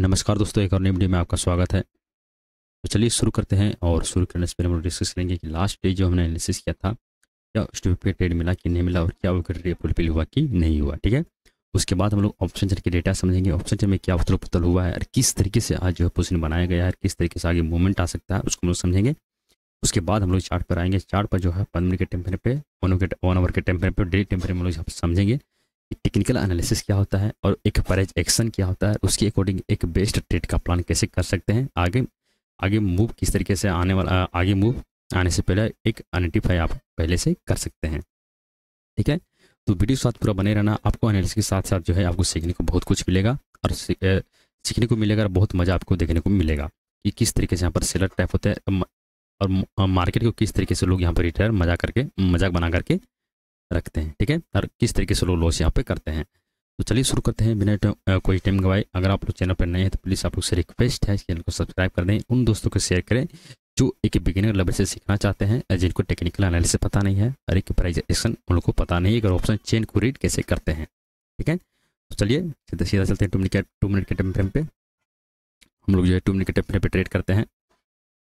नमस्कार दोस्तों एक और नई वीडियो में आपका स्वागत है तो चलिए शुरू करते हैं और शुरू करने से पहले हम डिस्कस करेंगे कि लास्ट डे जो हमने एनालिसिस किया था क्या स्टॉक पे ट्रेड मिला कि नहीं मिला और क्या वो क्रेडिट फुलफिल हुआ कि नहीं हुआ ठीक है उसके बाद हम लोग ऑप्शन चेट के डेटा समझेंगे ऑप्शन चेट में क्या उतल पुतल हुआ है और किस तरीके से आज जो है पोजिशन बनाया गया है किस तरीके से आगे मूवमेंट आ सकता है उसको हम लोग समझेंगे उसके बाद हम लोग चार्ट पर आएंगे चार्ट पर जो है पंद्रह मिनट के टेम्परे पे वन के वन आवर के टेम्परेचर पे डे टेम्परे हम लोग समझेंगे टेक्निकल एनालिसिस क्या होता है और एक परेज एक्शन क्या होता है उसके अकॉर्डिंग एक बेस्ट ट्रेड का प्लान कैसे कर सकते हैं आगे आगे मूव किस तरीके से आने वाला आगे मूव आने से पहले एक आइडेंटिफाई आप पहले से कर सकते हैं ठीक है तो वीडियो साथ पूरा बने रहना आपको एनालिसिस के साथ साथ जो है आपको सीखने को बहुत कुछ मिलेगा और सीखने को मिलेगा और बहुत मज़ा आपको देखने को मिलेगा कि किस तरीके से यहाँ पर सेलर टाइप होते हैं और मार्केट को किस तरीके से लोग यहाँ पर रिटायर मजा करके मजाक बना करके रखते हैं ठीक है और किस तरीके से लोग लॉस यहाँ पे करते हैं तो चलिए शुरू करते हैं बिना कोई टाइम गवाए अगर आप लोग चैनल पर नए हैं तो प्लीज़ आप लोग से रिक्वेस्ट है चैनल को सब्सक्राइब कर दें उन दोस्तों को शेयर करें जो एक बिगिनर लेवल से सीखना चाहते हैं जिनको टेक्निकल एनालिसिस पता नहीं है और एक प्राइजेशन उन लोग को पता नहीं है अगर ऑप्शन चेन को रीड कैसे करते हैं ठीक है तो चलिए सीधा सीधा चलते हैं टू मिनट टू मिनट के टाइम फ्रेम पर हम लोग जो है टू मिनट के टाइम फ्रेम पर ट्रेड करते हैं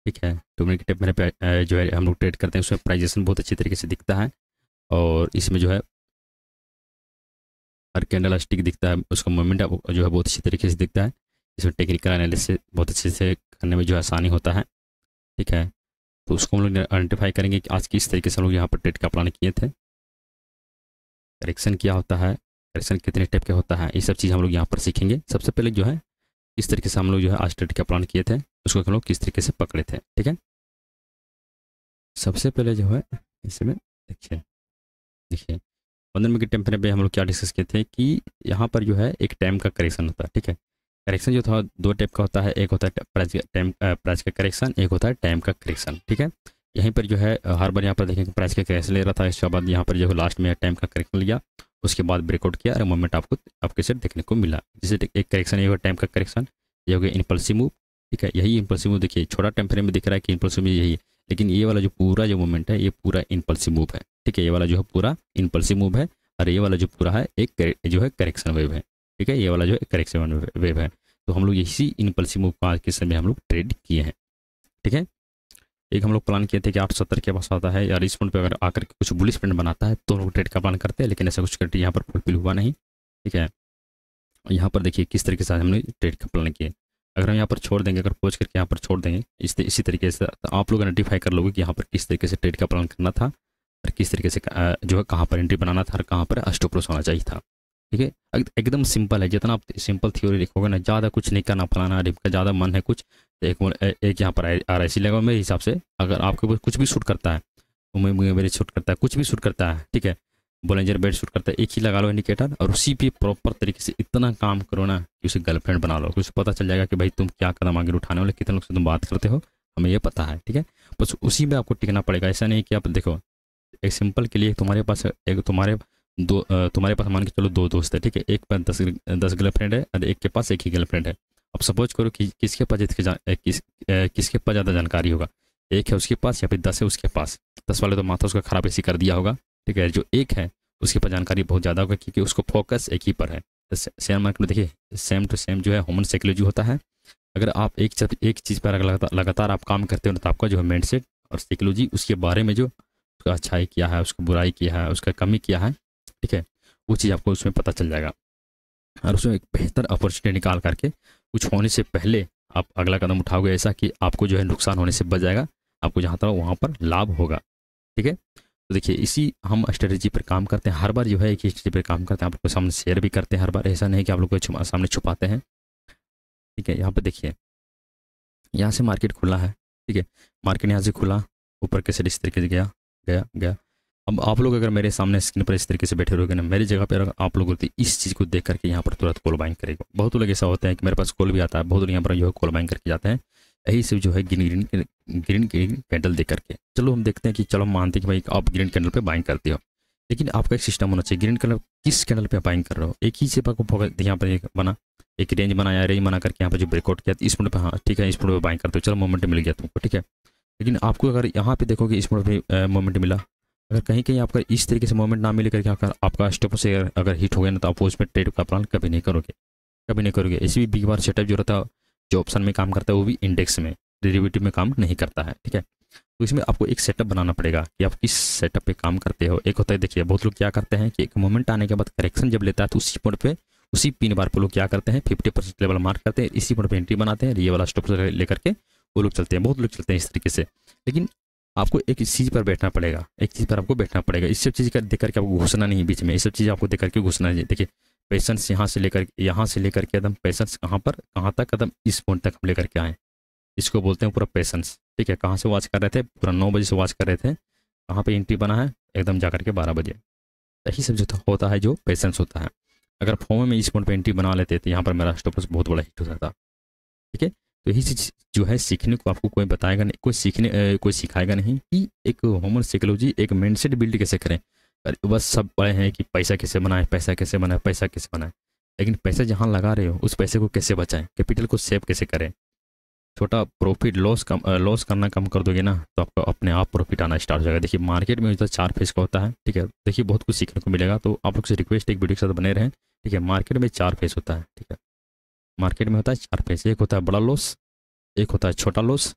ठीक है टू मिनट के टाइम फ्रेम पर जो है हम लोग ट्रेड करते हैं उसमें प्राइजेशन बहुत अच्छी तरीके से दिखता है और इसमें जो है हर कैंडल स्टिक दिखता है उसका मूवमेंट जो है बहुत अच्छी तरीके से दिखता है इसमें टेक्निकल एनालिसिस बहुत अच्छे से करने में जो है आसानी होता है ठीक है तो उसको हम लोग आइडेंटिफाई करेंगे कि आज किस तरीके से हम लोग यहाँ पर ट्रेड का प्लान किए थे करेक्शन क्या होता है करेक्शन कितने टाइप का होता है ये सब चीज़ हम लोग यहाँ पर सीखेंगे सबसे पहले जो है किस तरीके से हम लोग जो है आज ट्रेड का प्लान किए थे उसको हम लोग किस तरीके से पकड़े थे ठीक है सबसे पहले जो है इसमें देखिए देखिए पंद्रह मिनट के पर हम लोग क्या डिस्कस किए थे कि यहाँ पर जो है एक टाइम का करेक्शन होता है ठीक है करेक्शन जो था दो टाइप का होता है एक होता है प्राइस टाइम का करेक्शन एक होता है टाइम का करेक्शन ठीक है यहीं पर जो है हर बार यहाँ पर देखें प्राइस का करेक्शन ले रहा था इसके बाद यहाँ पर जो है लास्ट में टाइम का करेक्शन लिया उसके बाद ब्रेकआउट किया और मोमेंट आपको आपके सेट देखने को मिला जैसे एक करेक्शन ये होगा टाइम का करेक्शन ये हो गया इम्पल्सिव मूव ठीक है यही इम्पल्सिव मूव देखिए छोटा टाइम फ्रेम में दिख रहा है कि इम्पल्सिव मूव यही है लेकिन ये वाला जो पूरा जो मूवमेंट है ये पूरा इम्पल्सिव मूव है ठीक है ये वाला जो है पूरा इम्पल्सिव मूव है और ये वाला जो पूरा है एक जो है करेक्शन वेव है ठीक है ये वाला जो है करेक्शन वेव है तो हम लोग इसी इम्पल्सिव मूव का के समय हम लोग ट्रेड किए हैं ठीक है एक हम लोग प्लान किए थे कि आठ सत्तर के पास आता है यार इस पॉइंट पर अगर आकर कुछ बुलिस पेंट बनाता है तो लोग ट्रेड का प्लान करते हैं लेकिन ऐसा कुछ कर यहाँ पर फुलफिल हुआ नहीं ठीक है यहाँ पर देखिए किस तरीके से हमने ट्रेड का प्लान किया अगर हम यहाँ पर छोड़ देंगे अगर पहुँच करके यहाँ पर छोड़ देंगे इस इसी तरीके से तो आप लोग आइडेंटिफाई कर लोगे कि यहाँ पर किस तरीके से ट्रेड का प्लान करना था और किस तरीके से जो है कहाँ पर एंट्री बनाना था और कहाँ पर अस्टोप्रोस होना चाहिए था ठीक है एकदम सिंपल है जितना आप सिंपल थ्योरी लिखोगे ना ज़्यादा कुछ नहीं करना फलाना रिप का ज़्यादा मन है कुछ तो एक एक यहाँ पर आर आई सी लगा मेरे हिसाब से अगर आपके पास कुछ भी शूट करता है तो मेरे शूट करता है कुछ भी शूट करता है ठीक है बोलेंजर बेड शूट करता है एक ही लगा लो इंडिकेटर और उसी पे प्रॉपर तरीके से इतना काम करो ना कि उसे गर्लफ्रेंड बना लो उसे पता चल जाएगा कि भाई तुम क्या कदम आगे उठाने वाले कितने लोग से तुम बात करते हो हमें यह पता है ठीक है बस उसी में आपको टिकना पड़ेगा ऐसा नहीं कि आप देखो एक सिंपल के लिए तुम्हारे पास एक तुम्हारे दो तुम्हारे पास मान के चलो दो दोस्त है ठीक है एक पास दस दस गर्लफ्रेंड है और एक के पास एक ही गर्लफ्रेंड है अब सपोज करो कि किसके पास इसके किस किसके पास ज़्यादा जानकारी होगा एक है उसके पास या फिर दस है उसके पास दस वाले तो माथा उसका खराब ऐसी कर दिया होगा ठीक है जो एक है उसके पर जानकारी बहुत ज़्यादा होगा क्योंकि उसको फोकस एक ही पर है शेयर तो मार्केट में देखिए सेम टू सेम जो है ह्यूमन साइकोलॉजी होता है अगर आप एक चीज एक चीज़ पर लगातार लगातार आप काम करते हो तो आपका जो है माइंड सेट और साइकोलॉजी उसके बारे में जो उसका अच्छाई किया है उसको बुराई किया है उसका कमी किया है ठीक है वो चीज़ आपको उसमें पता चल जाएगा और उसमें एक बेहतर अपॉर्चुनिटी निकाल करके कुछ होने से पहले आप अगला कदम उठाओगे ऐसा कि आपको जो है नुकसान होने से बच जाएगा आपको जहाँ तक वहाँ पर लाभ होगा ठीक है तो देखिए इसी हम स्ट्रेटजी पर काम करते हैं हर बार जो है एक स्ट्रेटी पर काम करते हैं आप लोग के सामने शेयर भी करते हैं हर बार ऐसा नहीं कि आप लोग को सामने छुपाते हैं ठीक है यहाँ पर देखिए यहाँ से मार्केट खुला है ठीक है मार्केट यहाँ से खुला ऊपर कैसे इस तरीके से गया गया गया अब आप लोग अगर मेरे सामने स्क्रीन पर इस तरीके से बैठे रहोगे ना मेरी जगह पर आप लोग होती इस चीज़ को देख करके यहाँ पर तुरंत कॉल बाइंग करेगा बहुत लोग ऐसा होता है कि मेरे पास कॉल भी आता है बहुत लोग यहाँ पर जो है कॉल बाइंग करके जाते हैं यही सब जो है green green green green candle दे करके चलो हम देखते हैं कि चलो मानते हैं कि भाई आप ग्रीन कैंडल पे बाइंग करते हो लेकिन आपका एक सिस्टम होना चाहिए ग्रीन कलर किस कैंडल पे बाइंग कर रहे हो एक ही से आपको यहाँ पर एक बना एक रेंज बनाया रेंज बना करके यहाँ पर जो ब्रेकआउट किया इस मोड पर हाँ ठीक है इस मोड पर बाइंग करते हो चलो मोमेंट मिल गया तुमको ठीक है लेकिन आपको अगर यहाँ पे देखोगे इस मोड पर मोमेंट मिला अगर कहीं कहीं आपका इस तरीके से मोमेंट ना मिले करके अगर आपका स्टॉप से अगर हिट हो गया ना तो आप उसमें ट्रेड का प्लान कभी नहीं करोगे कभी नहीं करोगे इसी भी बिग बार सेटअप जो रहता है जो ऑप्शन में काम करता है वो भी इंडेक्स में डेरिवेटिव में काम नहीं करता है ठीक है तो इसमें आपको एक सेटअप बनाना पड़ेगा कि आप किस सेटअप पे काम करते हो एक होता है देखिए बहुत लोग क्या करते हैं कि एक मोमेंट आने के बाद करेक्शन जब लेता है तो उसी पॉइंट पे उसी पिन बार पर लोग क्या करते हैं फिफ्टी परसेंट लेवल मार्क करते हैं इसी पॉइंट पे एंट्री बनाते हैं ये वाला स्टॉप लेकर के वो लोग चलते हैं बहुत लोग चलते हैं इस तरीके से लेकिन आपको एक चीज़ पर बैठना पड़ेगा एक चीज़ पर आपको बैठना पड़ेगा इस सब चीज़ का देख करके आपको घुसना नहीं बीच में इस सब चीज़ आपको देख करके घुसना नहीं देखिए पेशेंस यहाँ से लेकर यहाँ से लेकर के एकदम पेशेंस कहाँ पर कहाँ तक एकदम इस पॉइंट तक हम लेकर के आए इसको बोलते हैं पूरा पेशेंस ठीक है कहाँ से वॉच कर रहे थे पूरा नौ बजे से वॉच कर रहे थे कहाँ पर एंट्री बना है एकदम जा करके बारह बजे यही सब जो होता है जो पेशेंस होता है अगर फॉर्म में इस पॉइंट पर एंट्री बना लेते तो यहाँ पर मेरा स्टॉप बहुत बड़ा हिट हो जाता ठीक है तो यही चीज़ जो है सीखने को आपको कोई बताएगा नहीं कोई सीखने कोई सिखाएगा नहीं कि एक ह्यूमन साइकोलॉजी एक माइंडसेट बिल्ड कैसे करें अरे बस सब पड़े हैं कि पैसा कैसे बनाए पैसा कैसे बनाए पैसा कैसे बनाए लेकिन पैसे जहाँ लगा रहे हो उस पैसे को कैसे बचाएं कैपिटल को सेव कैसे करें छोटा प्रॉफिट लॉस कम लॉस करना कम कर दोगे ना तो आपका अपने आप प्रॉफिट आना स्टार्ट हो जाएगा देखिए मार्केट में जो चार फेज का होता है ठीक है देखिए बहुत कुछ सीखने को मिलेगा तो आप लोग से रिक्वेस्ट एक वीडियो के साथ बने रहें ठीक है मार्केट में चार फेज होता है ठीक है मार्केट में होता है चार फेज एक होता है बड़ा लॉस एक होता है छोटा लॉस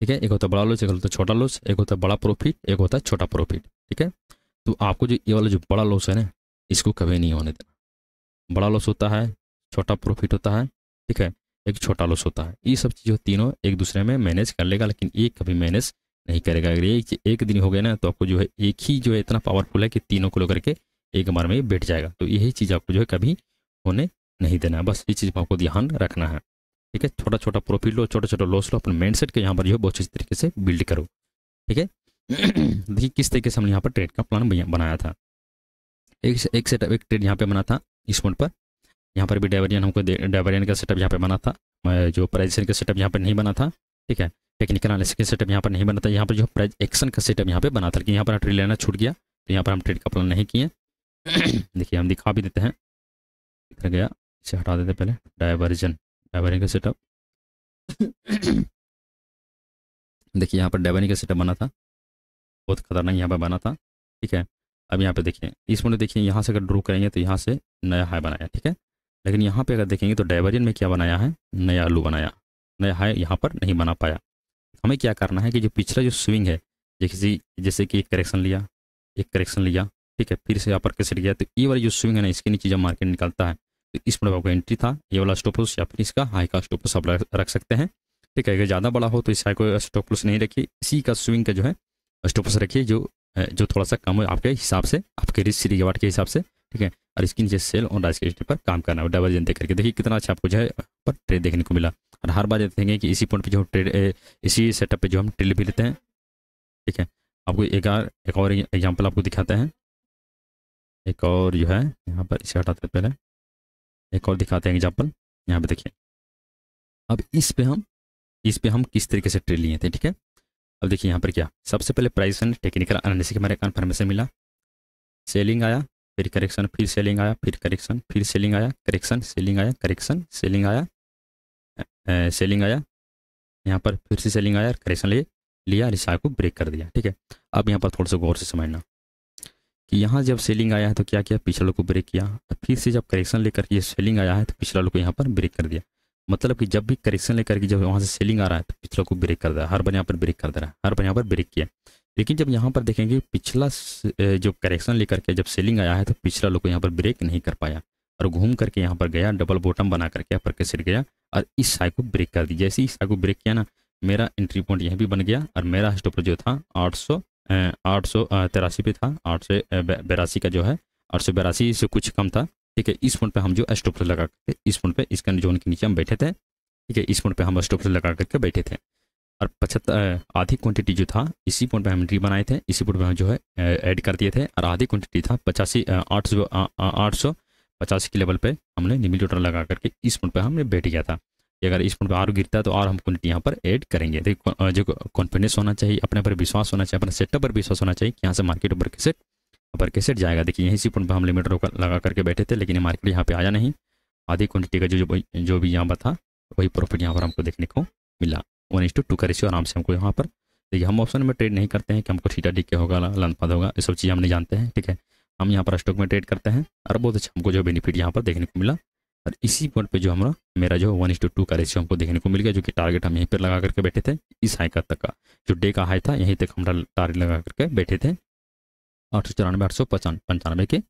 ठीक है एक होता है बड़ा लॉस एक होता है छोटा लॉस एक होता है बड़ा प्रॉफिट एक होता है छोटा प्रॉफिट ठीक है तो आपको जो ये वाला जो बड़ा लॉस है ना इसको कभी नहीं होने देना बड़ा लॉस होता है छोटा प्रॉफिट होता है ठीक है एक छोटा लॉस होता है ये सब चीज़ तीनों एक दूसरे में मैनेज कर लेगा लेकिन ये कभी मैनेज नहीं करेगा अगर ये एक दिन हो गया ना तो आपको जो है एक ही जो है इतना पावरफुल है कि तीनों को लेकर के एक बार में बैठ जाएगा तो यही चीज़ आपको जो है कभी होने नहीं देना बस ये चीज़ आपको ध्यान रखना है ठीक है छोटा छोटा प्रॉफिट लो छोटा छोटा लॉस लो अपने मेन सेट के यहाँ पर जो है बहुत अच्छी तरीके से बिल्ड करो ठीक है देखिए किस तरीके से हमने यहाँ पर ट्रेड का प्लान बनाया था एक एक सेटअप एक ट्रेड यहाँ पे बना था इस मोड पर यहाँ पर भी डाइवरियन हमको डाइवरियन का सेटअप यहाँ पे बना था जो प्राइजेशन का सेटअप यहाँ पर नहीं बना था ठीक है टेक्निकल एनालिसिस का सेटअप यहाँ पर नहीं बना था यहाँ पर जो प्राइज एक्शन का सेटअप यहाँ पे बना था लेकिन यहाँ पर ट्रेड लेना छूट गया तो यहाँ पर हम ट्रेड का प्लान नहीं किए देखिए हम दिखा भी देते हैं इधर गया इसे हटा देते पहले डाइवर्जन डेबानी का सेटअप देखिए यहाँ पर डेबानी का सेटअप बना था बहुत खतरनाक यहाँ पर बना था ठीक है अब यहाँ पे देखिए इस मोड देखिए यहाँ से अगर ड्रो करेंगे तो यहाँ से नया हाई बनाया ठीक है लेकिन यहाँ पे अगर देखेंगे तो डाइवर्जन में क्या बनाया है नया आलू बनाया नया हाई यहाँ पर नहीं बना पाया हमें क्या करना है कि जो पिछला जो स्विंग है जैसे जैसे कि एक करेक्शन लिया एक करेक्शन लिया ठीक है फिर से यहाँ पर कैसे गया तो ये वाली जो स्विंग है ना इसके नीचे जब मार्केट निकलता है इस पर आपका एंट्री था ये वाला स्टोपलस या फिर इसका हाई का स्टोपलस आप रख सकते हैं ठीक है अगर ज़्यादा बड़ा हो तो इस हाई को स्टोपलस नहीं रखिए इसी का स्विंग का जो है स्टोपलस रखिए जो जो थोड़ा सा कम हो आपके हिसाब से आपके रिस्क रिवार्ड के हिसाब से ठीक है और इसके नीचे सेल और राइस के पर काम करना है डाइवर्जेंट देख करके देखिए कितना अच्छा आपको जो है पर ट्रेड देखने को मिला और हर बार देखेंगे कि इसी पॉइंट पर जो हम ट्रेड इसी सेटअप पर जो हम ट्रेड भी लेते हैं ठीक है आपको एक और एक और एग्जाम्पल आपको दिखाते हैं एक और जो है यहाँ पर इसे हटाते पहले एक और दिखाते हैं एग्जाम्पल यहाँ पे देखिए अब इस पे हम इस पे हम किस तरीके से ट्रेड लिए थे ठीक है अब देखिए यहाँ पर क्या सबसे पहले प्राइस एंड टेक्निकल एनालिसिस हमारे कन्फर्मेशन मिला सेलिंग आया फिर करेक्शन फिर सेलिंग आया फिर करेक्शन फिर सेलिंग आया करेक्शन सेलिंग आया करेक्शन सेलिंग आया सेलिंग आया यहाँ पर फिर से सेलिंग आया करेक्शन लिए लिया रिसा को ब्रेक कर दिया ठीक है अब यहाँ पर थोड़ा सा गौर से समझना कि यहाँ जब सेलिंग आया है तो क्या किया पिछला लोग को ब्रेक किया फिर से जब करेक्शन लेकर के सेलिंग आया है तो पिछला लोग को यहाँ पर ब्रेक कर दिया मतलब कि जब भी करेक्शन लेकर के जब वहाँ से सेलिंग आ रहा है तो पिछला को ब्रेक कर दिया हर बार यहाँ पर ब्रेक कर दे रहा है हर बार यहाँ पर ब्रेक किया लेकिन जब यहाँ पर देखेंगे पिछला जो करेक्शन लेकर के जब सेलिंग आया है तो पिछला लोग को यहाँ पर ब्रेक नहीं कर पाया और घूम करके यहाँ पर गया डबल बॉटम बना करके यहाँ पर सिर गया और इस साइड को ब्रेक कर दी जैसे इस साइड को ब्रेक किया ना मेरा एंट्री पॉइंट यहाँ भी बन गया और मेरा स्टॉपर जो था आठ सौ आठ सौ तिरासी पे था आठ से बेरासी का जो है आठ सौ बेरासी से कुछ कम था ठीक है इस फोन पे हम जो एस्टोप्लस लगा करके इस फोन पे इसके जोन के नीचे हम बैठे थे ठीक है इस फोन पे हम एस्टोप्लस लगा करके बैठे थे और पचहत्तर आधी क्वांटिटी जो था इसी फोन पे हम री बनाए थे इसी फोन पे हम जो है ऐड कर दिए थे और आधी क्वांटिटी था पचासी आठ सौ आठ सौ पचासी के लेवल पे हमने निमिल लगा करके इस फोन पे हमने बैठ गया था कि अगर इस पॉइंट पर आर गिरता है तो आर हम क्वानिटी यहाँ पर ऐड करेंगे देखिए जो कॉन्फिडेंस होना चाहिए अपने पर विश्वास होना चाहिए अपने सेटअप पर विश्वास होना चाहिए कि यहाँ से मार्केट ऊपर कैसे ऊपर कैसे जाएगा देखिए यहीं इसी पॉइंट पर हम लिमिट रोकर लगा करके बैठे थे लेकिन मार्केट यहाँ पर आया नहीं आधी क्वान्टिटी का जो जो भी यहाँ पर था वही प्रॉफिट यहाँ पर हमको देखने को मिला वन इंस टू टू का आराम से हमको यहाँ पर देखिए हम ऑप्शन में ट्रेड नहीं करते हैं कि हमको थीटा डी होगा होगा लनफाद होगा ये सब चीज़ हम नहीं जानते हैं ठीक है हम यहाँ पर स्टॉक में ट्रेड करते हैं और बहुत अच्छा हमको जो बेनिफिट यहाँ पर देखने को मिला और इसी पॉइंट पे जो हमारा मेरा जो वन इंस टू टू का रेशियो हमको देखने को मिल गया जो कि टारगेट हम यहीं पर लगा करके बैठे थे इस हाई का तक का जो डे का हाई था यहीं तक हमारा टारगेट लगा करके बैठे थे आठ सौ चौरानवे आठ सौ पंचानवे के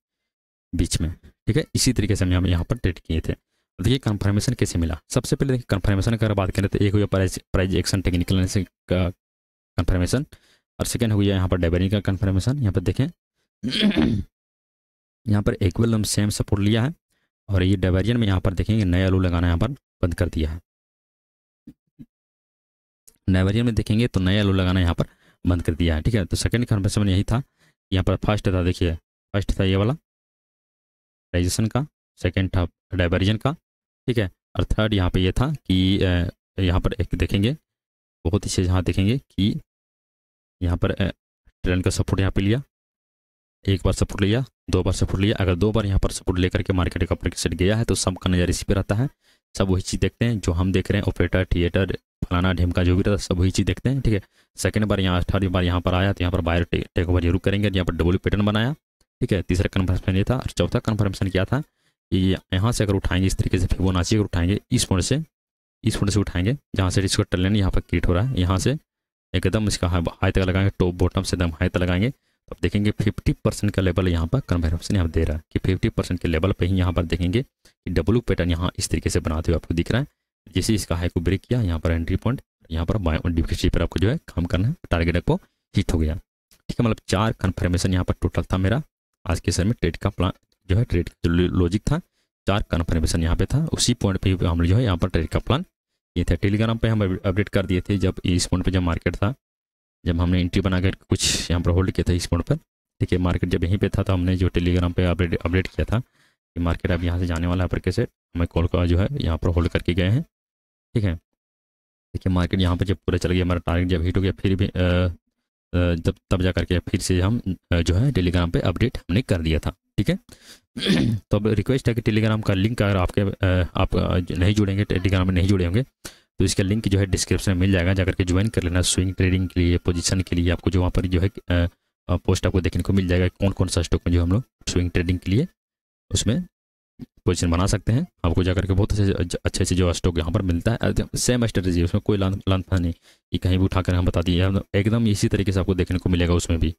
बीच में ठीक है इसी तरीके से हम यहाँ पर ट्रेड किए थे देखिए कंफर्मेशन कैसे मिला सबसे पहले देखिए कंफर्मेशन अगर बात करें तो एक हुआ प्राइज प्राइज एक्शन टेक्निकल का कंफर्मेशन और सेकेंड हो गया यहाँ पर डेबरिंग का कंफर्मेशन यहाँ पर देखें यहाँ पर एक हम सेम सपोर्ट लिया है और ये डाइवर्जन में यहाँ पर देखेंगे नया आलू लगाना यहाँ पर बंद कर दिया है डाइवर्जन में देखेंगे तो नया आलू लगाना यहाँ पर बंद कर दिया है ठीक है तो सेकेंड कन्फर्मेशन यही था यहाँ पर फर्स्ट था देखिए फर्स्ट था ये वाला डाइजेशन का सेकेंड था डाइवर्जन का ठीक है और थर्ड यहाँ पे ये था कि यहाँ पर एक देखेंगे बहुत ही चीज़ यहाँ देखेंगे कि यहाँ पर ट्रेन का सपोर्ट यहाँ पे लिया एक बार सपोर्ट लिया दो बार सपोर्ट लिया अगर दो बार यहाँ पर सपोर्ट लेकर के मार्केट का अपने सेट गया है तो सब का नज़र इसी पर रहता है सब वही चीज़ देखते हैं जो हम देख रहे हैं ऑपरेटर थिएटर फलाना का जो भी रहता है सब वही चीज़ देखते हैं ठीक है सेकेंड बार यहाँ थर्ड बार यहाँ पर आया तो यहाँ पर बायर टेक ओवर जरूर करेंगे यहाँ पर डबल पैटर्न बनाया ठीक है तीसरा कन्फर्मेशन ये था और चौथा कन्फर्मेशन क्या था कि यहाँ से अगर उठाएंगे इस तरीके से फिर वो अगर उठाएंगे इस पॉइंट से इस पॉइंट से उठाएंगे जहाँ से इसका टर्न यहाँ पर क्रिएट हो रहा है यहाँ से एकदम इसका हाई तक लगाएंगे टॉप बॉटम से एकदम हाई तक लगाएंगे तो देखेंगे 50 परसेंट का लेवल यहाँ पर कन्फर्मेशन यहाँ दे रहा है कि 50 परसेंट के लेवल पे ही यहाँ पर देखेंगे कि डब्लू पैटर्न यहाँ इस तरीके से बनाते हुए आपको दिख रहा है जैसे इसका हाई को ब्रेक किया यहाँ पर एंट्री पॉइंट यहाँ पर बाय पर आपको जो है काम करना है टारगेट आपको हिट हो गया ठीक है मतलब चार कन्फर्मेशन यहाँ पर टोटल था मेरा आज के समय में ट्रेड का प्लान जो है ट्रेड लॉजिक था चार कन्फर्मेशन यहाँ पे था उसी पॉइंट पे हम जो है यहाँ पर ट्रेड का प्लान ये थे टेलीग्राम पे हम अपडेट कर दिए थे जब इस पॉइंट पे जब मार्केट था जब हमने एंट्री बनाकर कुछ यहाँ पर होल्ड किया था इस पॉइंट पर ठीक है मार्केट जब यहीं पे था तो हमने जो टेलीग्राम पे अपडेट अपडेट किया था कि मार्केट अब यहाँ से जाने वाला है पर कैसे हमें कॉल का जो है यहाँ पर होल्ड करके गए हैं ठीक है देखिए मार्केट यहाँ पर जब पूरा चल गया हमारा टारगेट जब हिट हो गया फिर भी जब तब जा करके फिर से हम जो है टेलीग्राम पर अपडेट हमने कर दिया था ठीक है तो अब रिक्वेस्ट है कि टेलीग्राम का लिंक अगर आपके आप नहीं जुड़ेंगे टेलीग्राम में नहीं जुड़े होंगे तो इसका लिंक जो है डिस्क्रिप्शन में मिल जाएगा जाकर के ज्वाइन कर लेना स्विंग ट्रेडिंग के लिए पोजीशन के लिए आपको जो वहाँ पर जो है पोस्ट आपको देखने को मिल जाएगा कौन कौन सा स्टॉक में जो हम लोग स्विंग ट्रेडिंग के लिए उसमें पोजीशन बना सकते हैं आपको जाकर के बहुत अच्छे अच्छे से जो स्टॉक यहाँ पर मिलता है सेम स्ट्रेटेजी उसमें कोई लानफा नहीं कि कहीं भी उठाकर हम बता दिए एकदम इसी तरीके से आपको देखने को मिलेगा उसमें भी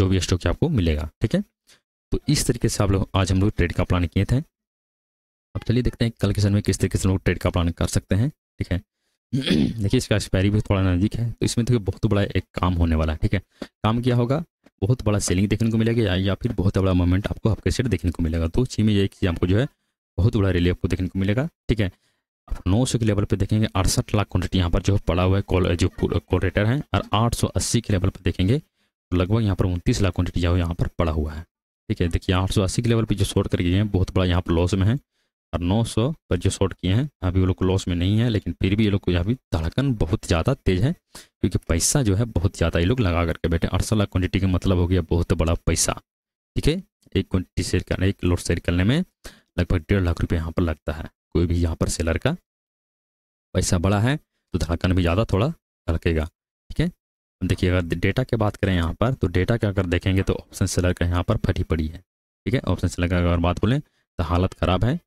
जो भी स्टॉक आपको मिलेगा ठीक है तो इस तरीके से आप लोग आज हम लोग ट्रेड का प्लान किए थे अब चलिए देखते हैं कल के सन में किस तरीके से लोग ट्रेड का प्लान कर सकते हैं ठीक है देखिए इसका एक्सपायरी भी थोड़ा नज़दीक है तो इसमें देखिए बहुत बड़ा एक काम होने वाला है ठीक है काम क्या होगा बहुत बड़ा सेलिंग देखने को मिलेगा या, या फिर बहुत बड़ा मोमेंट आपको आपके सेट देखने को मिलेगा तो चीज में ये चीज़ आपको जो है बहुत बड़ा रिलीफ आपको देखने को मिलेगा ठीक है आप नौ सौ के लेवल पर देखेंगे अड़सठ लाख क्वान्टिटी यहाँ पर जो पड़ा हुआ है कॉल जो कॉलरेटर है और आठ सौ अस्सी के लेवल पर देखेंगे तो लगभग यहाँ पर उनतीस लाख क्वान्टिटी जो यहाँ पर पड़ा हुआ है ठीक है देखिए आठ सौ अस्सी के लेवल पर जो शॉर्ट कर गए हैं बहुत बड़ा यहाँ पर लॉस में है और नौ सौ पर जो शॉर्ट किए हैं अभी वो लोग लॉस में नहीं है लेकिन फिर भी ये लोग को यहाँ भी धड़कन बहुत ज़्यादा तेज है क्योंकि पैसा जो है बहुत ज़्यादा ये लोग लगा करके बैठे अड़सठ लाख क्वान्टिटी का मतलब हो गया बहुत बड़ा पैसा ठीक है एक क्वान्टिटी शेयर करने एक लोड शेयर करने में लगभग डेढ़ लाख रुपये यहाँ पर लगता है कोई भी यहाँ पर सेलर का पैसा बड़ा है तो धड़कन भी ज़्यादा थोड़ा धड़केगा ठीक है देखिए अगर डेटा की बात करें यहाँ पर तो डेटा का अगर देखेंगे तो ऑप्शन सेलर का यहाँ पर फटी पड़ी है ठीक है ऑप्शन सेलर का अगर बात बोलें तो हालत ख़राब है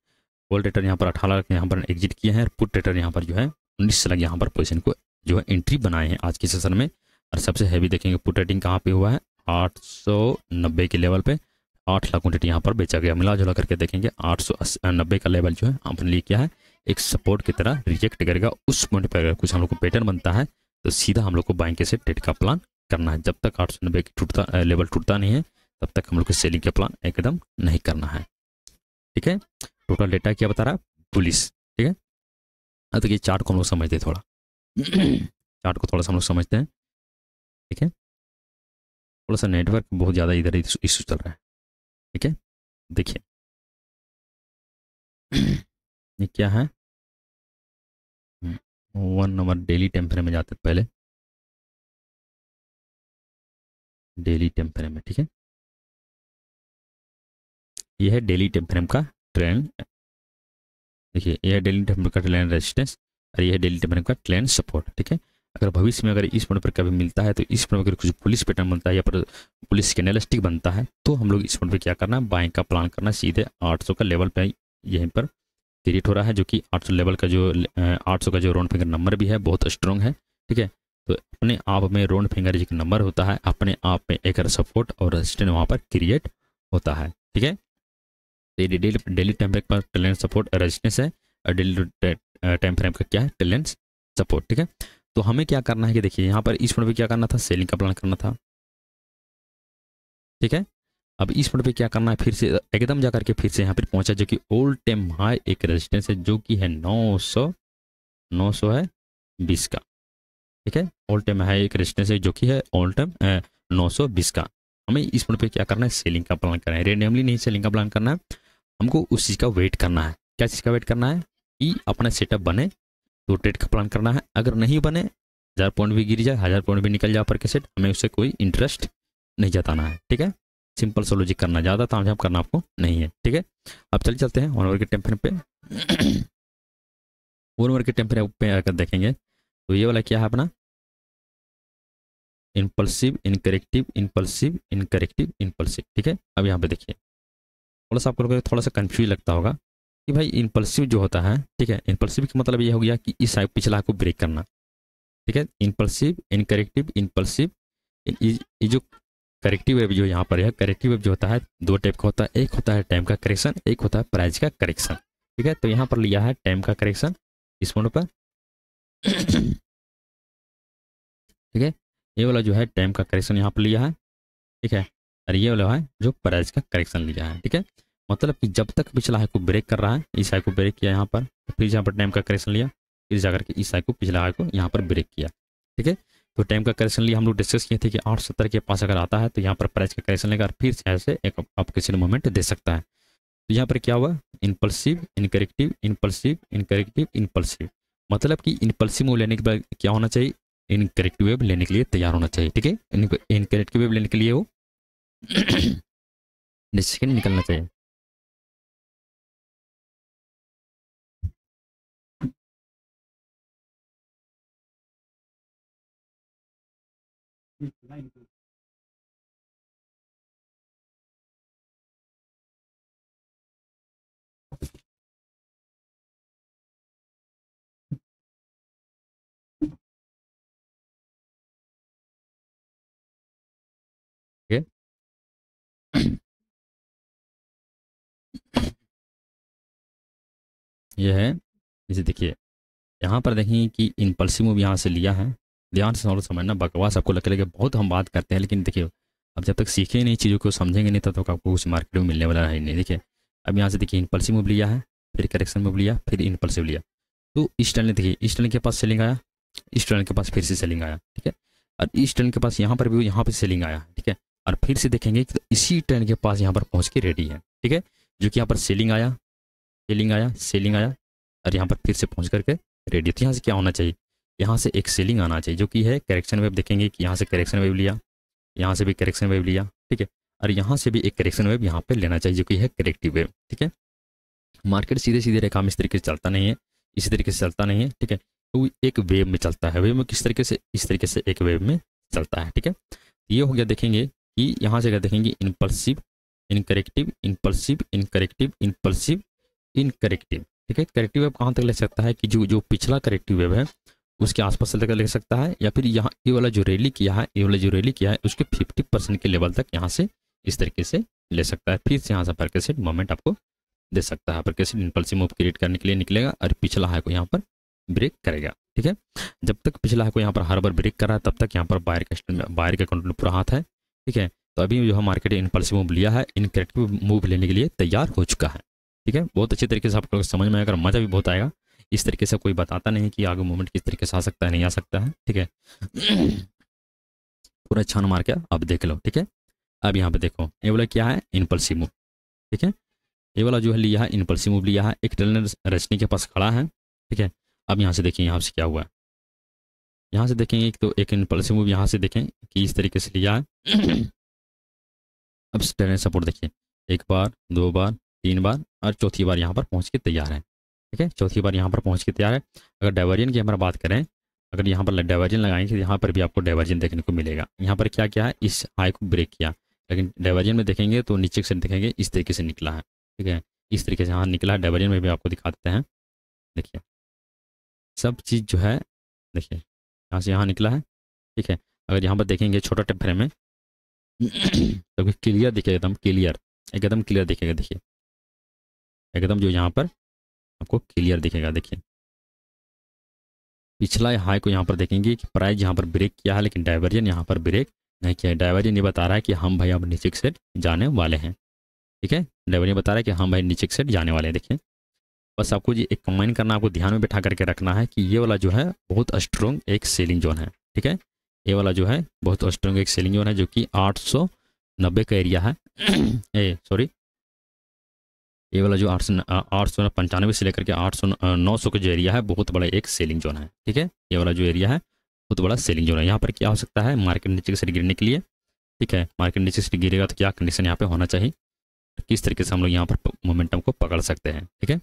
कॉल रेटर यहाँ पर अठारह लाख यहाँ पर एग्जिट किए हैं पुट रेटर यहाँ पर जो है उन्नीस लग यहाँ पर पोजिशन को जो है एंट्री बनाए हैं आज के सेशन में और सबसे हैवी देखेंगे पुट रेटिंग कहाँ पे हुआ है आठ के लेवल पे आठ लाख क्वान्टिटी यहाँ पर बेचा गया मिला जुला करके देखेंगे आठ सौ नब्बे का लेवल जो है अपने लिए किया है एक सपोर्ट की तरह रिजेक्ट करेगा उस पॉइंट पर अगर कुछ हम लोग को पैटर्न बनता है तो सीधा हम लोग को बाइंग से ट्रेड का प्लान करना है जब तक आठ सौ नब्बे टूटता लेवल टूटता नहीं है तब तक हम लोग को सेलिंग का प्लान एकदम नहीं करना है ठीक है टोटल डेटा क्या बता रहा है पुलिस ठीक है अब देखिए चार्ट को हम लोग समझते हैं थोड़ा चार्ट को थोड़ा सा हम लोग समझते हैं ठीक है थोड़ा सा नेटवर्क बहुत ज़्यादा इधर इशू चल रहा है ठीक है देखिए ये क्या है वन नंबर डेली टेम्परे में जाते पहले डेली टेम्परे में ठीक है यह है डेली टेम्परेम का ट्रेन देखिए यह डेली टेम्पर का ट्रेन रेजिस्टेंस और यह डेली टेम्पर का ट्रेन सपोर्ट ठीक है अगर भविष्य में अगर इस मोड पर कभी मिलता है तो इस मोड पर कुछ पुलिस पैटर्न बनता है या पर पुलिस कैनलिस्टिक बनता है तो हम लोग इस मोड पर क्या करना है बाइक का प्लान करना सीधे 800 का लेवल पे यहीं पर क्रिएट हो रहा है जो कि 800 लेवल का जो 800 का जो राउंड फिंगर नंबर भी है बहुत स्ट्रॉन्ग है ठीक है तो अपने आप में राउंड फिंगर एक नंबर होता है अपने आप में एक सपोर्ट और रजिस्टेंट वहाँ पर क्रिएट होता है ठीक है तो ये डेली डेली टाइम फ्रेम पर टेलेंट सपोर्ट रेजिस्टेंस है और डेली टाइम फ्रेम का क्या है टेलेंट सपोर्ट ठीक है तो हमें क्या करना है कि देखिए यहाँ पर इस पॉइंट पे क्या करना था सेलिंग का प्लान करना था ठीक है अब इस पॉइंट पे क्या करना है फिर से एकदम जा करके फिर से यहाँ पर पहुँचा जो कि ओल्ड टाइम हाई एक रजिस्टेंस है जो कि है नौ सौ है बीस का ठीक है ओल्ड टाइम हाई एक रजिस्टेंस है जो कि है ओल्ड टाइम 920 का हमें इस पॉइंट पे क्या करना है सेलिंग का प्लान करना है रेंडमली नहीं सेलिंग का प्लान करना है हमको उस चीज़ का वेट करना है क्या चीज़ का वेट करना है कि अपना सेटअप बने रोटेट का प्लान करना है अगर नहीं बने हज़ार पॉइंट भी गिर जाए हज़ार पॉइंट भी निकल जाए पर सेट हमें उससे कोई इंटरेस्ट नहीं जताना है ठीक है सिंपल सो लॉजिक करना ज़्यादा झाम करना आपको नहीं है ठीक है अब चले चलते हैं वन ओवर के टेम्पर पे वन ओवर के टेम्पर पे अगर देखेंगे तो ये वाला क्या है अपना इम्पल्सिव इनकरेक्टिव इम्पल्सिव इनकरेक्टिव इम्पल्सिव ठीक है अब यहाँ पे देखिए थोड़ा सा आपको थोड़ा सा कन्फ्यूज लगता होगा कि भाई इम्पल्सिव जो होता है ठीक है इम्पल्सिव का मतलब ये हो गया कि इस पिछला को ब्रेक करना ठीक है इम्पल्सिव इनकरेक्टिव इम्पल्सिव ये जो करेक्टिव वेब जो यहाँ पर है करेक्टिव वेब जो होता है दो टाइप का होता है एक होता है टाइम का करेक्शन एक होता है प्राइस का करेक्शन ठीक है तो यहाँ पर लिया है टाइम का करेक्शन इस मोड पर ठीक है ये वाला जो है टाइम का करेक्शन यहाँ पर लिया है ठीक है और ये वाला है जो प्राइस का करेक्शन लिया है ठीक है मतलब कि जब तक पिछला हाई को ब्रेक कर रहा है इस हाई को ब्रेक किया यहाँ पर फिर यहाँ पर टाइम का करेक्शन लिया फिर जाकर के इस हाई को पिछला हाई को यहाँ पर ब्रेक किया ठीक है तो टाइम का करेक्शन लिया हम लोग डिस्कस किए थे कि आठ सत्तर के पास अगर आता है तो यहाँ पर प्राइस का करेक्शन लेगा और फिर से एक अपकेशन मूवमेंट दे सकता है तो यहाँ पर क्या हुआ इम्पल्सिव इनकरेक्टिव इम्पल्सिव इनकरेक्टिव इम्पल्सिव मतलब कि इम्पल्सिव मूव लेने के बाद क्या होना चाहिए इनकरेक्टिव वेब लेने के लिए तैयार होना चाहिए ठीक है इनकरेक्टिव वेब लेने के लिए वो डिस्ट्रिक्ट निकलना चाहिए Thank ये है जैसे देखिए यहाँ पर देखें कि इम्पल्सिव मूव यहाँ से लिया है ध्यान से और समझना बकवास आपको लग लगेगा बहुत हम बात करते हैं लेकिन देखिए अब जब तक सीखे नहीं चीज़ों को समझेंगे नहीं तब तक आपको कुछ मार्केट में मिलने वाला है नहीं देखिए अब यहाँ से देखिए इम्पल्सिव मूव लिया है फिर करेक्शन मूव लिया फिर इम्पल्सिव लिया तो इस टर्न ने देखिए इस टैंड के पास सेलिंग आया इस टर्न के पास फिर से सेलिंग आया ठीक है और इस टर्न के पास यहाँ पर भी यहाँ पर सेलिंग आया ठीक है और फिर से देखेंगे कि इसी टर्न के पास यहाँ पर पहुँच के रेडी है ठीक है जो कि यहाँ पर सेलिंग आया सेलिंग आया सेलिंग आया और यहाँ पर फिर से पहुँच करके तो यहाँ से क्या होना चाहिए यहाँ से एक सेलिंग आना चाहिए जो कि है करेक्शन वेब देखेंगे कि यहाँ से करेक्शन वेब लिया यहाँ से भी करेक्शन वेब लिया ठीक है और यहाँ से भी एक करेक्शन वेब यहाँ पर लेना चाहिए जो कि है करेक्टिव वेब ठीक है मार्केट सीधे सीधे रेखा में इस तरीके से चलता नहीं है इसी तरीके से चलता नहीं है ठीक है तो एक वेव में चलता है वेव में किस तरीके से इस तरीके से एक वेब में चलता है ठीक है ये हो गया देखेंगे कि यहाँ से क्या देखेंगे impulsive इनकरेक्टिव impulsive इनकरेक्टिव impulsive in corrective ठीक है करेक्टिव वेब कहाँ तक ले सकता है कि जो जो पिछला करेक्टिव वेब है उसके आसपास तक ले सकता है या फिर यहाँ ये वाला जो रैली किया है ये वाला जो रैली किया है उसके फिफ्टी परसेंट के लेवल तक यहाँ से इस तरीके से ले सकता है फिर से यहाँ से पर कैसेट मोमेंट आपको दे सकता है पर कैसेट मूव क्रिएट करने के लिए निकलेगा और पिछला हाई को यहाँ पर ब्रेक करेगा ठीक है जब तक पिछला हाई को यहाँ पर हर बार ब्रेक कर रहा है तब तक यहाँ पर बायर के बायर के कंट्रोल पूरा हाथ है ठीक है तो अभी जो है मार्केट इम्पल्सिव मूव लिया है इन करेक्टिव मूव लेने के लिए तैयार हो चुका है ठीक है बहुत अच्छे तरीके से आप लोग समझ में आएगा मज़ा भी बहुत आएगा इस तरीके से कोई बताता नहीं कि आगे मूवमेंट किस तरीके से आ सकता है नहीं आ सकता है ठीक है पूरा छान मार के अब देख लो ठीक है अब यहाँ पे देखो ये वाला क्या है इंपल्सिव मूव ठीक है ये वाला जो है लिया है इनपल्सिव मूव लिया है एक ट्रेनर रचनी के पास खड़ा है ठीक है अब यहाँ से देखिए यहाँ से क्या हुआ है यहाँ से देखेंगे एक तो एक इनपल्सी मूव यहाँ से देखें कि इस तरीके से लिया है अब ट्रेनर सपोर्ट देखिए एक बार दो बार तीन बार और चौथी बार यहाँ पर पहुँच के तैयार है ठीक है चौथी बार यहाँ पर पहुँच के तैयार है अगर डाइवर्जन की हम बात करें अगर यहाँ पर डाइवर्जन लगाएंगे तो यहाँ पर भी आपको डाइवर्जन देखने को मिलेगा यहाँ पर क्या क्या है इस हाई को ब्रेक किया लेकिन डाइवर्जन में देखेंगे तो नीचे से देखेंगे इस तरीके से निकला है ठीक है इस तरीके से यहाँ निकला है डाइवर्जन में भी आपको दिखा देते हैं देखिए सब चीज़ जो है देखिए यहाँ से यहाँ निकला है ठीक है अगर यहाँ पर देखेंगे छोटा टेम्परे में तो क्लियर दिखेगा एकदम क्लियर एकदम क्लियर दिखेगा देखिए एकदम जो यहाँ पर आपको क्लियर दिखेगा देखिए पिछला हाई को यहाँ पर देखेंगे कि प्राइस यहाँ पर ब्रेक किया है लेकिन डाइवर्जन यहाँ पर ब्रेक नहीं किया है डाइवर्जन ये बता रहा है कि हम भाई अब नीचे सेट जाने वाले हैं ठीक है डाइवर्जन बता रहा है कि हम भाई नीचे सेट जाने वाले हैं देखिए बस आपको ये एक कंबाइन करना आपको ध्यान में बैठा करके रखना है कि ये वाला जो है बहुत स्ट्रॉन्ग एक सेलिंग जोन है ठीक है ये वाला जो है बहुत स्ट्रॉन्ग एक सेलिंग जोन है जो कि आठ का एरिया है सॉरी ये वाला जो आठ सौ आठ सौ पंचानवे से लेकर के आठ सौ नौ सौ का जो एरिया है बहुत बड़ा एक सेलिंग जोन है ठीक है ये वाला जो एरिया है बहुत बड़ा सेलिंग जोन है यहाँ पर क्या हो सकता है मार्केट नीचे से गिरने के लिए ठीक है मार्केट नीचे से गिरेगा तो क्या कंडीशन यहाँ पे होना चाहिए किस तरीके से हम लोग यहाँ पर मोमेंटम को पकड़ सकते हैं ठीक है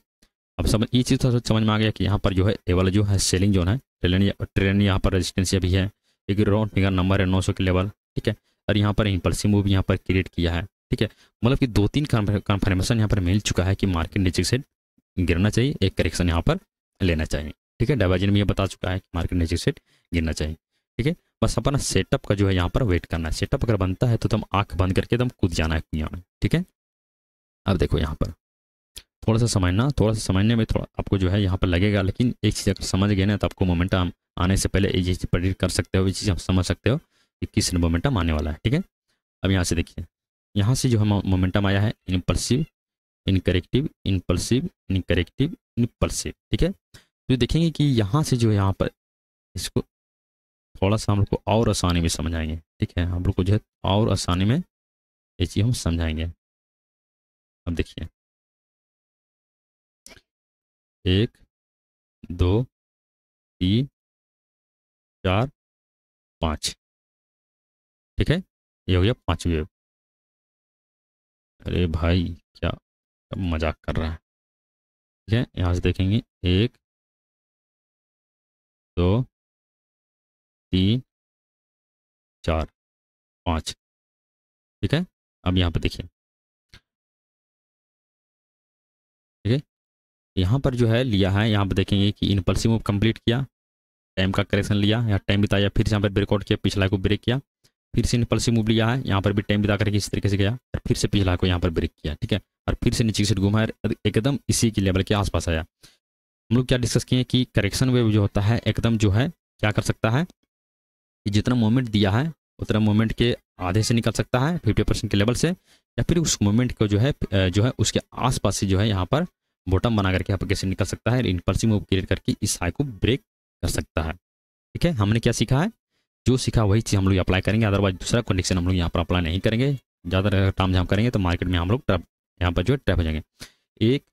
अब समझ ये चीज़ थोड़ा तो समझ में आ गया कि यहाँ पर जो है ए वाला जो है सेलिंग जोन है ट्रेन ट्रेन यहाँ पर रेजिस्टेंस भी है एक रोड नंबर है नौ सौ के लेवल ठीक है और यहाँ पर इम्पल्सिव मूव यहाँ पर क्रिएट किया है ठीक है मतलब कि दो तीन कन्फर्मेशन यहाँ पर मिल चुका है कि मार्केट नीचे से गिरना चाहिए एक करेक्शन यहाँ पर लेना चाहिए ठीक है डाइवर्जन में ये बता चुका है कि मार्केट नीचे से गिरना चाहिए ठीक है बस अपना सेटअप का जो है यहाँ पर वेट करना है सेटअप अगर बनता है तो तुम आँख बंद करके तुम कूद जाना है कुया में ठीक है अब देखो यहाँ पर थोड़ा सा समझना थोड़ा सा समझने में थोड़ा आपको जो है यहाँ पर लगेगा लेकिन एक चीज़ अगर समझ गए ना तो आपको मोमेंटम आने से पहले ये चीज़ प्रेडिक्ट कर सकते हो ये चीज़ आप समझ सकते हो कि किस मोमेंटम आने वाला है ठीक है अब यहाँ से देखिए यहाँ से जो है मोमेंटम आया है इम्पल्सिव इनकरेक्टिव इम्पल्सिव इनकरेक्टिव इम्पल्सिव ठीक है तो देखेंगे कि यहाँ से जो यहाँ पर इसको थोड़ा सा हम लोग को और आसानी में समझाएंगे ठीक है हम लोग को जो है और आसानी में ये चीज़ हम समझाएंगे अब देखिए एक दो तीन चार पाँच ठीक है ये हो गया पाँच वेव अरे भाई क्या मजाक कर रहा है ठीक है यहाँ से देखेंगे एक दो तीन चार पाँच ठीक है अब यहाँ पर देखिए ठीक है यहाँ पर जो है लिया है यहाँ पर देखेंगे कि इम्पल्सिव मूव कंप्लीट किया टाइम का करेक्शन लिया या टाइम बिताया फिर यहाँ पर ब्रेकआउट किया पिछला को ब्रेक किया फिर से से मूव लिया है यहाँ पर भी टाइम बिता करके इस तरीके से गया और फिर से पिछला को यहाँ पर ब्रेक किया ठीक है और फिर से नीचे की सीट घुमा एकदम इसी के लेवल के आसपास आया हम लोग क्या डिस्कस किए कि करेक्शन वेव जो होता है एकदम जो है क्या कर सकता है कि जितना मोमेंट दिया है उतना मोमेंट के आधे से निकल सकता है फिफ्टी परसेंट के लेवल से या फिर उस मोमेंट को जो है जो है उसके आस से जो है यहाँ पर बॉटम बना करके यहाँ पर कैसे निकल सकता है इम्पल्सिव मूव क्रिएट करके इस हाई को ब्रेक कर सकता है ठीक है हमने क्या सीखा है जो सीखा वही चीज़ हम लोग अप्लाई करेंगे अदरवाइज दूसरा कंडीशन हम लोग यहाँ पर अप्लाई नहीं करेंगे ज़्यादा टाम जहाँ करेंगे तो मार्केट में हम लोग ट्रैप यहाँ पर जो है ट्रैप हो जाएंगे एक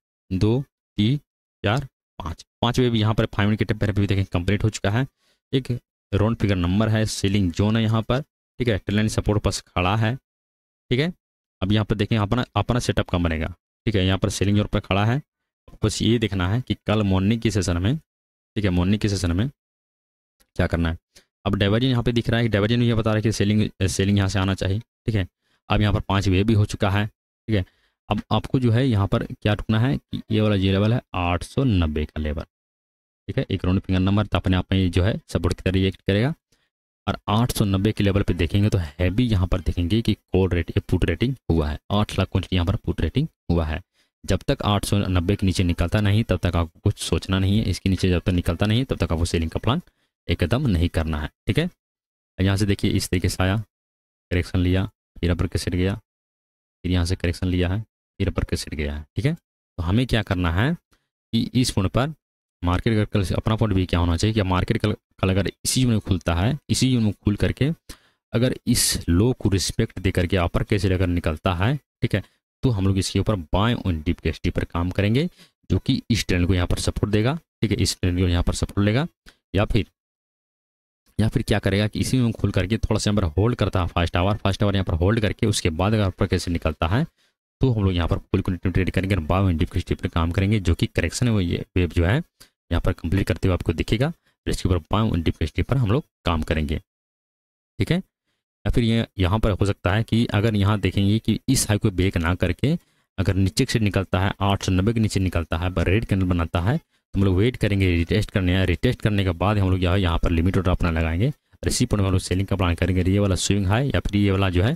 दो तीन चार पाँच पाँच वे भी यहाँ पर फाइव मिनट के टेम्पर भी देखें कंप्लीट हो चुका है एक राउंड फिगर नंबर है सेलिंग जोन है यहाँ पर ठीक है ट्रेन सपोर्ट पास खड़ा है ठीक है अब यहाँ पर देखें अपना अपना सेटअप कम बनेगा ठीक है यहाँ पर सेलिंग जोन पर खड़ा है बस ये देखना है कि कल मॉर्निंग के सेशन में ठीक है मॉर्निंग के सेशन में क्या करना है अब डाइवर्जन यहाँ पे दिख रहा है कि डाइवर्जन भी ये बता रहा है कि सेलिंग सेलिंग यहाँ से आना चाहिए ठीक है अब यहाँ पर पाँच वे भी हो चुका है ठीक है अब आपको जो है यहाँ पर क्या रुकना है कि ये वाला ये लेवल है आठ सौ नब्बे का लेवल ठीक है एक राउंड फिंगर नंबर तो अपने आप में जो है सपोर्ट की तरह रिएक्ट करेगा और आठ सौ नब्बे के लेवल पर देखेंगे तो हैवी यहाँ पर देखेंगे कि कोड रेट पुट रेटिंग हुआ है आठ लाख कुछ यहाँ पर पुट रेटिंग हुआ है जब तक आठ सौ नब्बे के नीचे निकलता नहीं तब तक आपको कुछ सोचना नहीं है इसके नीचे जब तक निकलता नहीं तब तक आपको सेलिंग का प्लान एकदम नहीं करना है ठीक है यहाँ से देखिए इस तरीके से आया करेक्शन लिया फिर अपर के सिर गया फिर यहाँ से करेक्शन लिया है फिर अपर के सिर गया है ठीक है तो हमें क्या करना है कि इस फोन पर मार्केट का कल अपना पॉइंट भी क्या होना चाहिए कि मार्केट कल कल अगर इसी में खुलता है इसी यूनिट में खुल करके अगर इस लो को रिस्पेक्ट दे करके अपर के सिर अगर निकलता है ठीक है तो हम लोग इसके ऊपर बाएँ ऑन डिप के पर काम करेंगे जो कि इस ट्रेंड को यहाँ पर सपोर्ट देगा ठीक है इस ट्रेंड को यहाँ पर सपोर्ट लेगा या फिर या फिर क्या करेगा कि इसी में खुल करके थोड़ा सा यहाँ पर होल्ड करता है फास्ट आवर फास्ट आवर यहाँ पर होल्ड करके उसके बाद अगर ऊपर कैसे निकलता है तो हम लोग यहाँ पर फुल कंटिन्यू ट्रेड करेंगे बाव एंडिप के स्टेप पर काम करेंगे जो कि करेक्शन है वो ये वेब जो है यहाँ पर कंप्लीट करते हुए आपको दिखेगा इसके ऊपर बाव इंडिप के स्टेप पर हम लोग काम करेंगे ठीक है या फिर ये यहाँ पर हो सकता है कि अगर यहाँ देखेंगे कि इस हाई को ब्रेक ना करके अगर नीचे से निकलता है आठ सौ नब्बे के नीचे निकलता है रेड कैंडल बनाता है हम लोग वेट करेंगे रिटेस्ट करने या रिटेस्ट करने के बाद हम लोग जो है यहाँ पर लिमिट ऑर्डर अपना लगाएंगे और इसी पॉइंट पर हम लोग सेलिंग का प्लान करेंगे ये वाला स्विंग हाई या फिर ये वाला जो है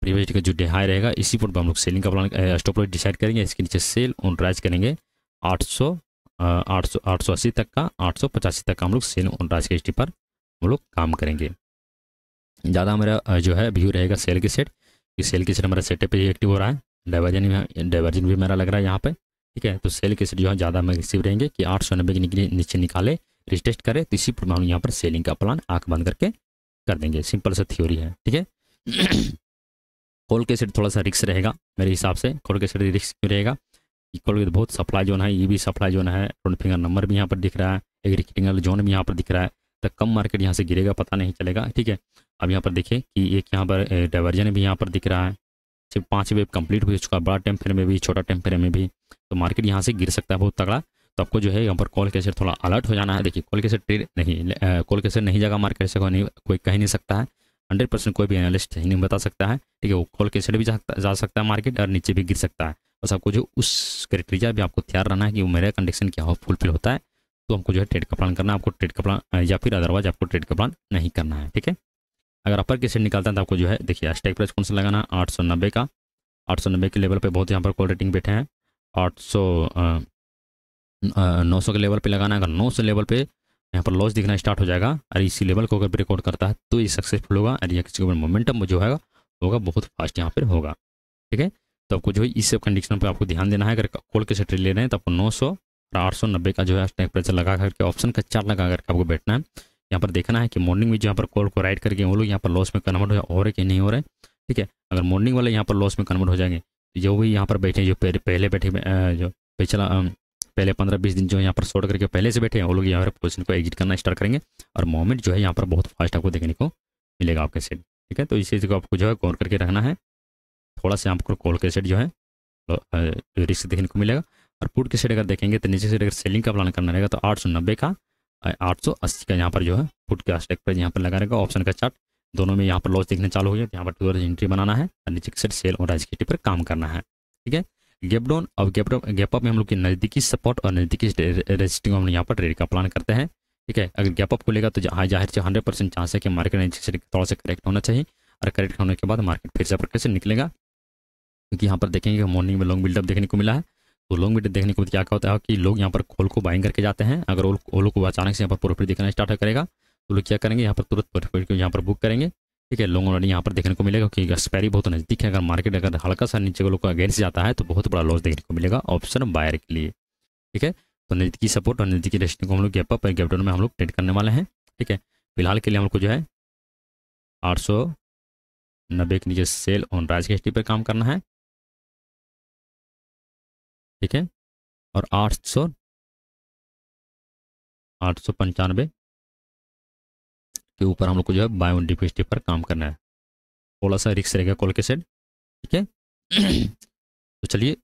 प्रीवियस का जो डे हाई रहेगा इसी पॉइंट पर हम लोग सेलिंग का प्लान स्टॉप लॉस डिसाइड करेंगे इसके नीचे सेल ऑन राइज करेंगे आठ सौ आठ सौ आठ सौ अस्सी तक का आठ सौ पचासी तक का हम लोग सेल ऑन राइज के स्टी पर हम लोग काम करेंगे ज़्यादा हमारा जो है व्यू रहेगा सेल के सेट कि सेल के सेट हमारा सेटअप एक्टिव हो रहा है डाइवर्जन डाइवर्जन भी मेरा लग रहा है यहाँ पर ठीक है तो सेल के जो है ज़्यादा एग्रेसिव रहेंगे कि आठ सौ नब्बे के नीचे निकाले रिटेस्ट करे तो इसी प्रमाण यहाँ पर सेलिंग का प्लान आँख बंद करके कर देंगे सिंपल सा थ्योरी है ठीक है कॉल के सेट थोड़ा सा रिक्स रहेगा मेरे हिसाब से कोल के सेट रिक्स क्यों रहेगा कोल के बहुत सप्लाई जोन है ये भी सप्लाई जोन है रोड फिंगर नंबर भी यहाँ पर दिख रहा है एग्रीकल जोन भी यहाँ पर दिख रहा है तो कम मार्केट यहाँ से गिरेगा पता नहीं चलेगा ठीक है अब यहाँ पर देखिए कि एक यहाँ पर डाइवर्जन भी यहाँ पर दिख रहा है सिर्फ पाँच वेव कंप्लीट हो चुका है बड़ा टाइम फ्रेम में भी छोटा टाइम फ्रेम में भी तो मार्केट यहाँ से गिर सकता है बहुत तगड़ा तो आपको जो है यहाँ पर कॉल कैसे थोड़ा अलर्ट हो जाना है देखिए कॉल कैसे ट्रेड नहीं कॉल कैसे नहीं जाएगा मार्केट से कोई नहीं कोई कह नहीं सकता है हंड्रेड परसेंट कोई भी एनालिस्ट नहीं बता सकता है ठीक है वो कॉल कैसे भी जा, जा सकता है मार्केट और नीचे भी गिर सकता है बस आपको जो उस क्रिटेरिया भी आपको तैयार रहना है कि वो मेरा कंडीशन क्या हो फुलफिल होता है तो हमको जो है ट्रेड का प्लान करना है आपको ट्रेड का प्लान या फिर अदरवाइज आपको ट्रेड का प्लान नहीं करना है ठीक है अगर अपर की सेट निकालता है तो आपको जो है देखिए स्टेक प्राइस कौन सा लगाना आठ सौ नब्बे का आठ सौ नब्बे के लेवल पे बहुत यहाँ पर कॉल रेटिंग बैठे हैं आठ सौ नौ सौ के लेवल पे लगाना अगर नौ सौ लेवल पे यहाँ पर लॉस दिखना स्टार्ट हो जाएगा और इसी लेवल को अगर ब्रेकआउट करता है तो ये सक्सेसफुल होगा और ये किसी मोमेंटम जो है होगा बहुत फास्ट यहाँ पर होगा ठीक है तो आपको जो है इस सब कंडीशन पर आपको ध्यान देना है अगर कॉल के सेटरी ले रहे हैं तो आपको नौ सौ आठ सौ नब्बे का जो है टेम्परेचर लगा करके ऑप्शन का चार लगा करके आपको बैठना है यहाँ पर देखना है कि मॉर्निंग में जहाँ पर कॉल को राइट करके वो लोग यहाँ पर लॉस में कन्वर्ट हो रहे कि नहीं हो रहे ठीक है अगर मॉर्निंग वाले यहाँ पर लॉस में कन्वर्ट हो जाएंगे तो जो भी यहाँ पर बैठे जो पहले बैठे जो पिछला पहले पंद्रह बीस दिन जो यहाँ पर शॉर्ट करके पहले से बैठे हैं वो लोग यहाँ पर पोजिशन को एग्जिट करना स्टार्ट करेंगे और मोमेंट जो है यहाँ पर बहुत फास्ट आपको देखने को मिलेगा आपके सेट ठीक है तो इसी चीज़ को आपको जो है कॉल करके रखना है थोड़ा सा आपको कॉल के सेट जो है रिस्क देखने को मिलेगा और पुट के सेट अगर देखेंगे तो नीचे से अगर सेलिंग का प्लान करना रहेगा तो आठ सौ नब्बे का 880 का यहाँ पर जो है फुट के स्टेक पर यहाँ पर लगा रहेगा ऑप्शन का चार्ट दोनों में यहाँ पर लॉस देखने चालू हो गया तो यहाँ पर टूर एंट्री बनाना है और नीचे सेट सेल और राइज पर काम करना है ठीक है गैप और गैप गैपअप गैप अप में हम लोग की नज़दीकी सपोर्ट और नज़दीकी रजिस्टिंग हम यहाँ पर ट्रेड का प्लान करते हैं ठीक है अगर गैप अप को लेगा तो हाँ जाहिर से हंड्रेड परसेंट चांस है कि मार्केट नीचे थोड़ा सा करेक्ट होना चाहिए और करेक्ट होने के बाद मार्केट फिर से अपर से निकलेगा क्योंकि यहाँ पर देखेंगे मॉर्निंग में लॉन्ग बिल्डअप देखने को मिला है तो लॉन्ग मीटर देखने के बाद क्या होता है कि लोग यहाँ पर खोल को बाइंग करके जाते हैं अगर वो लोग को अचानक से यहाँ पर प्रॉफिट दिखाना स्टार्ट करेगा तो लोग क्या करेंगे यहाँ पर तुरंत प्रॉफिट को यहाँ पर बुक करेंगे ठीक है लॉन्ग ऑलरेडी यहाँ पर देखने को मिलेगा क्योंकि एक्सपायरी बहुत नज़दीक है अगर मार्केट अगर हल्का सा नीचे को लोग अगेंस्ट जाता है तो बहुत बड़ा लॉस देखने को मिलेगा ऑप्शन बायर के लिए ठीक है तो नज़दीकी सपोर्ट और नज़दीकी रेस्टिंग को हम लोग गैपअप और गैपडाउन में हम लोग ट्रेड करने वाले हैं ठीक है फिलहाल के लिए हम लोग जो है आठ सौ नब्बे के नीचे सेल ऑन राइज के हिस्ट्री पर काम करना है ठीक है और आठ सौ आठ सौ पंचानवे के ऊपर हम लोग को जो है बायोन पर काम करना है थोड़ा सा रिक्स रहेगा कॉल के सेट ठीक है तो चलिए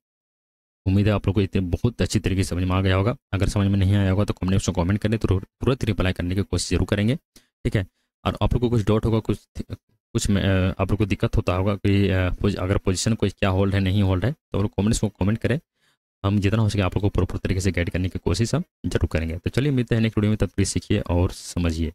उम्मीद है आप लोग को इतने बहुत अच्छी तरीके से समझ में आ गया होगा अगर समझ में नहीं आया होगा तो कमने उसको कॉमेंट करें तो तुरंत रिप्लाई करने की कोशिश जरूर करेंगे ठीक है और आप लोग को कुछ डाउट होगा कुछ कुछ आप लोग को दिक्कत होता होगा कि अगर पोजीशन कोई क्या होल्ड है नहीं होल्ड है तो आप लोग कॉमेंट्स को कमेंट करें हम जितना हो सके आप लोग को प्रॉपर तरीके से गाइड करने की कोशिश हम जरूर करेंगे तो चलिए मिलते हैं नेक्स्ट वीडियो में तब तक सीखिए और समझिए